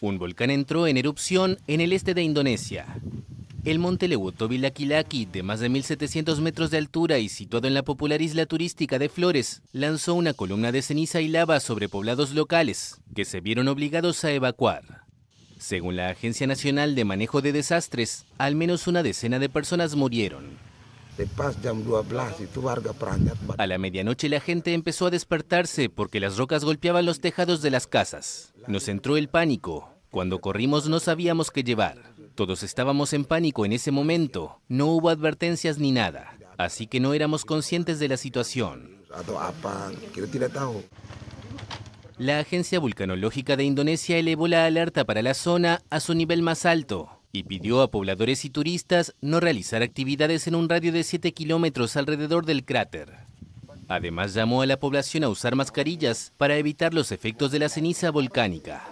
Un volcán entró en erupción en el este de Indonesia. El monte Lewoto Vilakilaki, de más de 1.700 metros de altura y situado en la popular isla turística de Flores, lanzó una columna de ceniza y lava sobre poblados locales, que se vieron obligados a evacuar. Según la Agencia Nacional de Manejo de Desastres, al menos una decena de personas murieron. A la medianoche la gente empezó a despertarse porque las rocas golpeaban los tejados de las casas. Nos entró el pánico. Cuando corrimos no sabíamos qué llevar. Todos estábamos en pánico en ese momento. No hubo advertencias ni nada. Así que no éramos conscientes de la situación. La Agencia Vulcanológica de Indonesia elevó la alerta para la zona a su nivel más alto, y pidió a pobladores y turistas no realizar actividades en un radio de 7 kilómetros alrededor del cráter. Además llamó a la población a usar mascarillas para evitar los efectos de la ceniza volcánica.